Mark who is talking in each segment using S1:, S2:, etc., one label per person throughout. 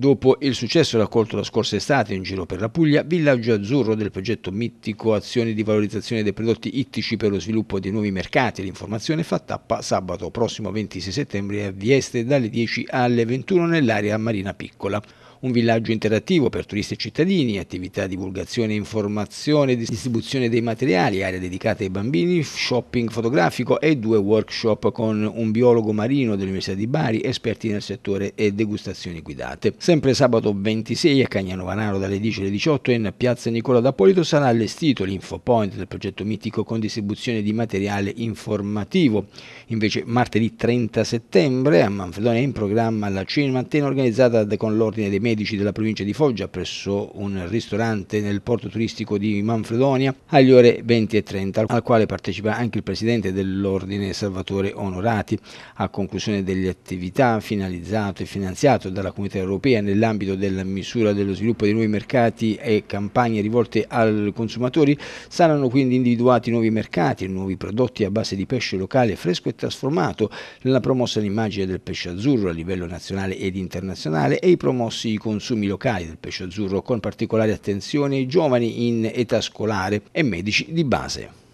S1: Dopo il successo raccolto la scorsa estate in giro per la Puglia, Villaggio Azzurro del progetto Mittico Azioni di valorizzazione dei prodotti ittici per lo sviluppo di nuovi mercati. L'informazione fa tappa sabato prossimo 26 settembre a Vieste dalle 10 alle 21 nell'area Marina Piccola un villaggio interattivo per turisti e cittadini, attività divulgazione, informazione, distribuzione dei materiali, area dedicata ai bambini, shopping fotografico e due workshop con un biologo marino dell'Università di Bari, esperti nel settore e degustazioni guidate. Sempre sabato 26 a Cagnano dalle 10 alle 18 in piazza Nicola D'Apolito sarà allestito l'infopoint del progetto mitico con distribuzione di materiale informativo. Invece martedì 30 settembre a Manfredonia è in programma la Cinemattena organizzata con l'Ordine dei Medici della provincia di Foggia presso un ristorante nel porto turistico di Manfredonia alle ore 20 e 30 al quale partecipa anche il presidente dell'Ordine Salvatore Onorati. A conclusione delle attività finalizzato e finanziato dalla Comunità Europea sia nell'ambito della misura dello sviluppo dei nuovi mercati e campagne rivolte ai consumatori, saranno quindi individuati nuovi mercati e nuovi prodotti a base di pesce locale fresco e trasformato, la promossa l'immagine del pesce azzurro a livello nazionale ed internazionale e i promossi i consumi locali del pesce azzurro con particolare attenzione ai giovani in età scolare e medici di base.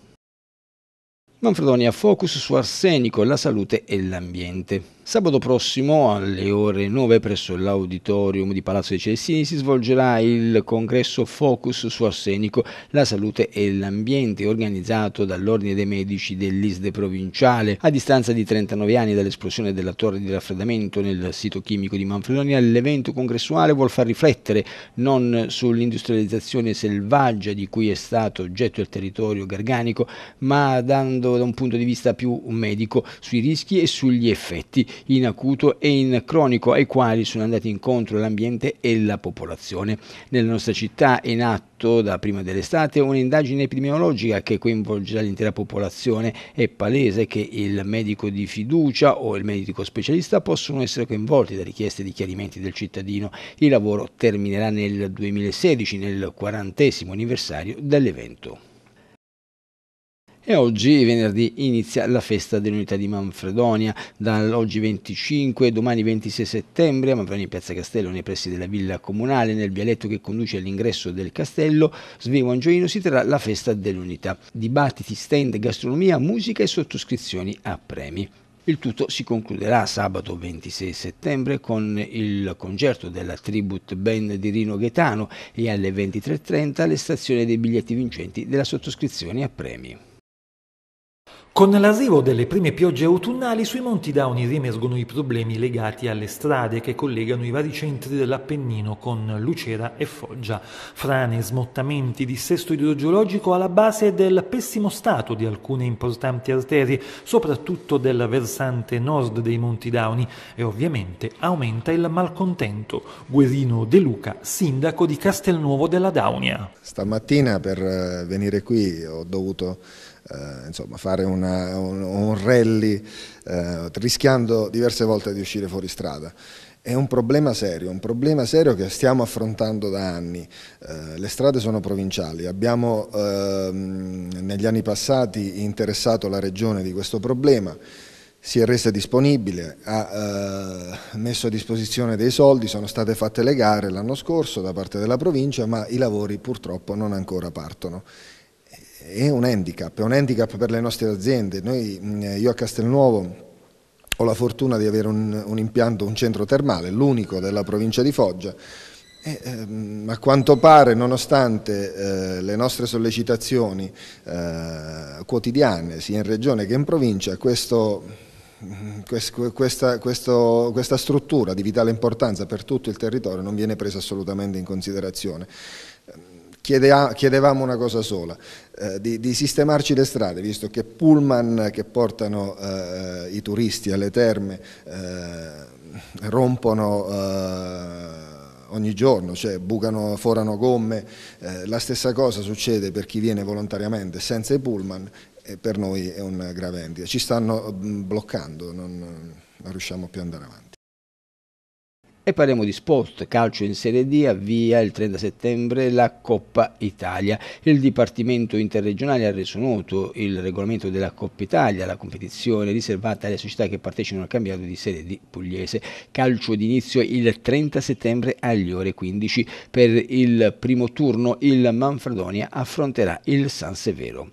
S1: Manfredonia Focus su arsenico, la salute e l'ambiente. Sabato prossimo alle ore 9 presso l'auditorium di Palazzo dei Celestini si svolgerà il congresso Focus su arsenico, la salute e l'ambiente organizzato dall'Ordine dei Medici dell'Isde provinciale. A distanza di 39 anni dall'esplosione della torre di raffreddamento nel sito chimico di Manfredonia, l'evento congressuale vuol far riflettere non sull'industrializzazione selvaggia di cui è stato oggetto il territorio garganico, ma dando da un punto di vista più medico sui rischi e sugli effetti in acuto e in cronico ai quali sono andati incontro l'ambiente e la popolazione. Nella nostra città è in atto da prima dell'estate un'indagine epidemiologica che coinvolgerà l'intera popolazione. È palese che il medico di fiducia o il medico specialista possono essere coinvolti da richieste di chiarimenti del cittadino. Il lavoro terminerà nel 2016, nel quarantesimo anniversario dell'evento. E oggi venerdì inizia la festa dell'unità di Manfredonia, dall'oggi 25, domani 26 settembre a Manfredonia in Piazza Castello nei pressi della villa comunale, nel vialetto che conduce all'ingresso del castello, Svevo Angioino si terrà la festa dell'unità. Dibattiti, stand, gastronomia, musica e sottoscrizioni a premi. Il tutto si concluderà sabato 26 settembre con il concerto della Tribute Band di Rino Gaetano e alle 23.30 l'estrazione dei biglietti vincenti della sottoscrizione a premi. Con l'arrivo delle prime piogge autunnali sui monti Downi riemergono i problemi legati alle strade che collegano i vari centri dell'Appennino con Lucera e Foggia, frane, smottamenti, dissesto idrogeologico alla base del pessimo stato di alcune importanti arterie, soprattutto del versante nord dei monti Downi e ovviamente aumenta il malcontento. Guerino De Luca, sindaco di Castelnuovo della Daunia.
S2: Stamattina per eh, venire qui ho dovuto eh, insomma, fare una, un, un, rally eh, rischiando diverse volte di uscire fuori strada. È un problema serio, un problema serio che stiamo affrontando da anni. Eh, le strade sono provinciali, abbiamo ehm, negli anni passati interessato la regione di questo problema, si è resa disponibile, ha eh, messo a disposizione dei soldi, sono state fatte le gare l'anno scorso da parte della provincia, ma i lavori purtroppo non ancora partono è un handicap, è un handicap per le nostre aziende. Noi, mm, io a Castelnuovo ho la fortuna di avere un, un impianto, un centro termale, l'unico della provincia di Foggia, eh, ehm, a quanto pare, nonostante eh, le nostre sollecitazioni eh, quotidiane, sia in regione che in provincia, questo, mm, questo, questa, questo, questa struttura di vitale importanza per tutto il territorio non viene presa assolutamente in considerazione chiedevamo una cosa sola, eh, di, di, sistemarci le strade, visto che pullman che portano eh, i turisti alle terme eh, rompono eh, ogni giorno, cioè bucano, forano gomme, eh, la stessa cosa succede per chi viene volontariamente senza i pullman e per noi è un grave handicap. Ci stanno mm, bloccando, non, non riusciamo più ad andare avanti.
S1: E parliamo di sport, calcio in Serie D, avvia il 30 settembre la Coppa Italia. Il Dipartimento interregionale ha reso noto il regolamento della Coppa Italia, la competizione riservata alle società che partecipano al campionato di Serie D pugliese. Calcio d'inizio il 30 settembre alle ore 15. Per il primo turno il Manfredonia affronterà il San Severo.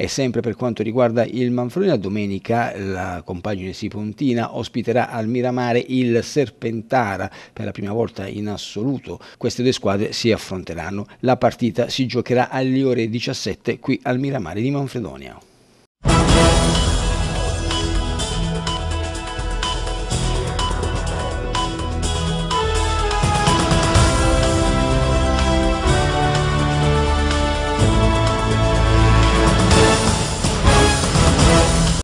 S1: E sempre per quanto riguarda il Manfrolina, domenica la compagine Sipontina ospiterà al Miramare il Serpentara per la prima volta in assoluto. Queste due squadre si affronteranno. La partita si giocherà alle ore 17 qui al Miramare di Manfredonia.